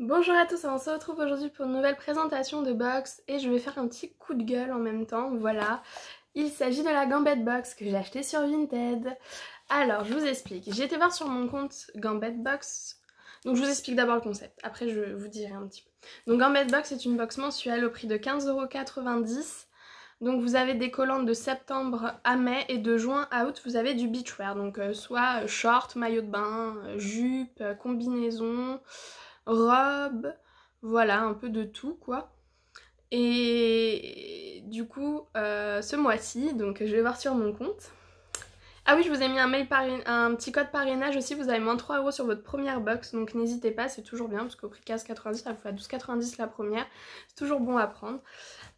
Bonjour à tous, on se retrouve aujourd'hui pour une nouvelle présentation de box et je vais faire un petit coup de gueule en même temps, voilà. Il s'agit de la Gambette Box que j'ai achetée sur Vinted. Alors, je vous explique. J'ai été voir sur mon compte Gambette Box. Donc, je vous explique d'abord le concept. Après, je vous dirai un petit peu. Donc, Gambette Box est une box mensuelle au prix de 15,90€. Donc vous avez des collantes de septembre à mai et de juin à août, vous avez du beachwear. Donc euh, soit short, maillot de bain, euh, jupe, euh, combinaison, robes voilà, un peu de tout quoi. Et du coup, euh, ce mois-ci, donc je vais voir sur mon compte, ah oui, je vous ai mis un, mail un petit code parrainage aussi, vous avez moins 3 euros sur votre première box, donc n'hésitez pas, c'est toujours bien, parce qu'au prix 15,90, ça vous fait 12,90 la première, c'est toujours bon à prendre.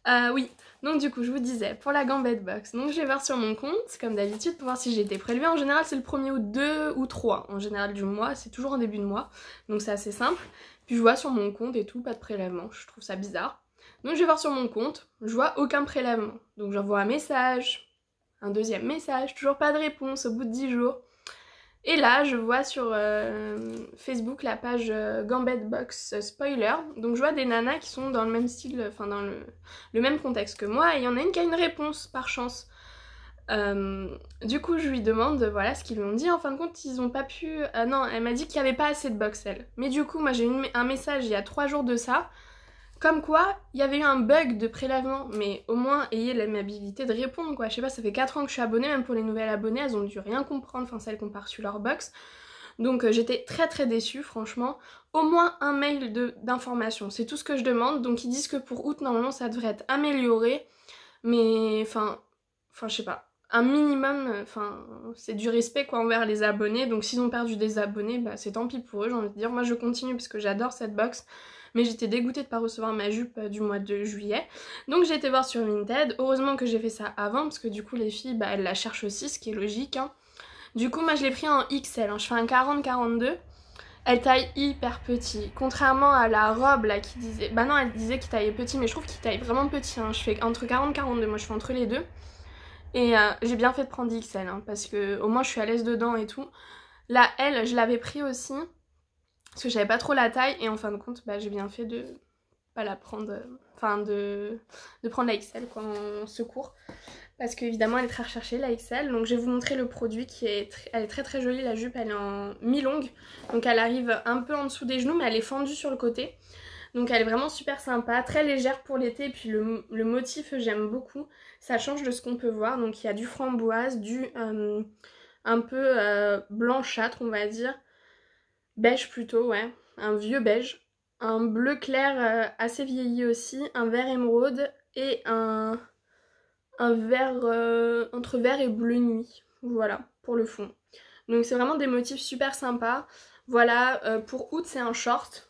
Euh, oui, donc du coup, je vous disais, pour la gambette box, donc je vais voir sur mon compte, comme d'habitude, pour voir si j'ai été prélevée. En général, c'est le premier ou deux ou trois en général du mois, c'est toujours en début de mois, donc c'est assez simple. Puis je vois sur mon compte et tout, pas de prélèvement, je trouve ça bizarre. Donc je vais voir sur mon compte, je vois aucun prélèvement. Donc j'envoie un message, un deuxième message, toujours pas de réponse au bout de dix jours. Et là, je vois sur euh, Facebook la page euh, Box Spoiler. Donc je vois des nanas qui sont dans le même style, enfin dans le, même contexte que moi, et il y en a une qui a une réponse par chance. Euh, du coup, je lui demande voilà ce qu'ils ont dit. En fin de compte, ils ont pas pu. non, elle m'a dit qu'il n'y avait pas assez de box elle. Mais du coup, moi j'ai eu un message il y a trois jours de ça comme quoi, il y avait eu un bug de prélèvement, mais au moins ayez l'amabilité de répondre quoi. Je sais pas, ça fait 4 ans que je suis abonnée, même pour les nouvelles abonnées, elles ont dû rien comprendre, enfin celles qui ont reçu leur box. Donc euh, j'étais très très déçue franchement. Au moins un mail d'information, c'est tout ce que je demande. Donc ils disent que pour août normalement ça devrait être amélioré, mais enfin, enfin je sais pas. Un minimum, euh, enfin c'est du respect quoi envers les abonnés. Donc s'ils ont perdu des abonnés, bah, c'est tant pis pour eux. J'ai envie de dire moi je continue parce que j'adore cette box mais j'étais dégoûtée de pas recevoir ma jupe euh, du mois de juillet. Donc j'ai été voir sur Vinted. Heureusement que j'ai fait ça avant parce que du coup les filles bah, elles la cherchent aussi, ce qui est logique. Hein. Du coup moi je l'ai pris en XL, hein. je fais un 40-42. Elle taille hyper petit. Contrairement à la robe là qui disait. Bah non, elle disait qu'il taillait petit, mais je trouve qu'il taille vraiment petit. Hein. Je fais entre 40 42, moi je fais entre les deux. Et euh, j'ai bien fait de prendre XL parce que au moins je suis à l'aise dedans et tout. La L, je l'avais pris aussi. Parce que j'avais pas trop la taille et en fin de compte, bah, j'ai bien fait de pas la prendre, euh, enfin de, de prendre la XL quoi, en secours. Parce qu'évidemment, elle est très recherchée, la XL. Donc, je vais vous montrer le produit qui est, elle est très très jolie. La jupe, elle est en mi-longue. Donc, elle arrive un peu en dessous des genoux, mais elle est fendue sur le côté. Donc elle est vraiment super sympa, très légère pour l'été. Et puis le, motif, j'aime beaucoup. Ça change de ce qu'on peut voir. Donc il y a du framboise, du euh, un peu euh, blanchâtre, on va dire. Beige plutôt, ouais. Un vieux beige. Un bleu clair euh, assez vieilli aussi. Un vert émeraude. Et un, un vert euh, entre vert et bleu nuit. Voilà, pour le fond. Donc c'est vraiment des motifs super sympas. Voilà, euh, pour août c'est un short.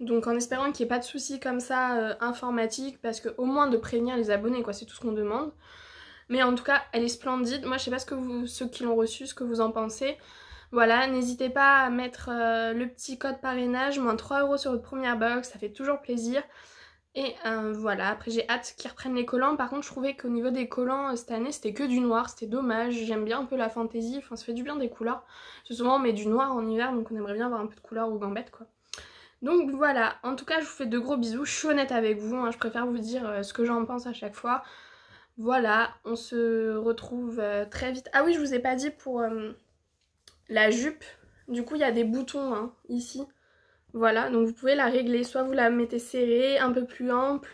Donc en espérant qu'il n'y ait pas de soucis comme ça informatique parce qu'au moins de prévenir les abonnés, quoi, c'est tout ce qu'on demande. Mais en tout cas, elle est splendide. Moi je sais pas ce que vous, ceux qui l'ont reçu, ce que vous en pensez. Voilà, n'hésitez pas à mettre euh, le petit code parrainage, moins 3 euros sur votre première box, ça fait toujours plaisir. Et euh, voilà, après j'ai hâte qu'ils reprennent les collants. Par contre, je trouvais qu'au niveau des collants, euh, cette année, c'était que du noir, c'était dommage. J'aime bien un peu la fantaisie, enfin, ça fait du bien des couleurs. Parce souvent, on met du noir en hiver, donc on aimerait bien avoir un peu de couleur aux gambettes, quoi. Donc voilà, en tout cas, je vous fais de gros bisous. Je suis honnête avec vous, hein. je préfère vous dire ce que j'en pense à chaque fois. Voilà, on se retrouve très vite. Ah oui, je vous ai pas dit pour la jupe. Du coup, il y a des boutons hein, ici. Voilà, donc vous pouvez la régler. Soit vous la mettez serrée, un peu plus ample,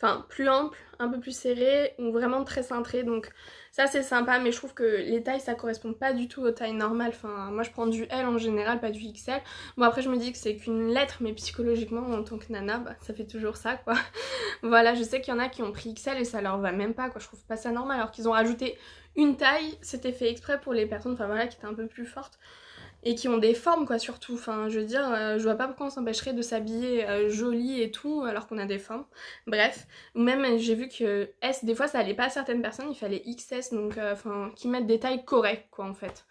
enfin plus ample, un peu plus serré ou vraiment très cintré. Donc ça c'est sympa, mais je trouve que les tailles ça correspond pas du tout aux tailles normales. Enfin moi je prends du L en général, pas du XL. Bon après je me dis que c'est qu'une lettre, mais psychologiquement en tant que nana, bah, ça fait toujours ça quoi. voilà, je sais qu'il y en a qui ont pris XL et ça leur va même pas quoi. Je trouve pas ça normal alors qu'ils ont ajouté une taille, c'était fait exprès pour les personnes, enfin voilà, qui étaient un peu plus fortes et qui ont des formes quoi surtout. Enfin, je veux dire, euh, je vois pas pourquoi on s'empêcherait de s'habiller euh, joli et tout alors qu'on a des formes. Bref, même j'ai vu que S des fois ça allait pas à certaines personnes, il fallait XS donc euh, enfin qui mettent des tailles correctes quoi en fait.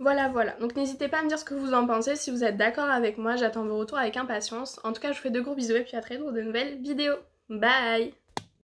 Voilà, voilà. Donc n'hésitez pas à me dire ce que vous en pensez. Si vous êtes d'accord avec moi, j'attends vos retours avec impatience. En tout cas, je vous fais de gros bisous et puis à très bientôt de nouvelles vidéos. Bye